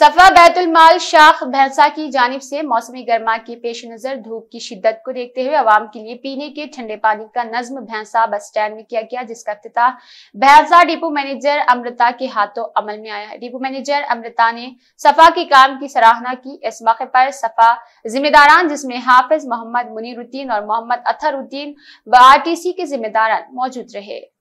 सफा बैतुलमाल शाख भैंसा की जानब से मौसमी गर्मा के पेश नज़र धूप की शिद्दत को देखते हुए आवाम के लिए पीने के ठंडे पानी का नज्म भैंसा बस स्टैंड में किया गया जिसका अफ्ताह भैंसा डिपो मैनेजर अमृता के हाथों अमल में आया डिपो मैनेजर अमृता ने सफा के काम की सराहना की इस मौके पर सफा जिम्मेदारान जिसमें हाफिज मोहम्मद मुनीरुद्दीन और मोहम्मद अथरुद्दीन व आर टी सी के जिम्मेदारान मौजूद रहे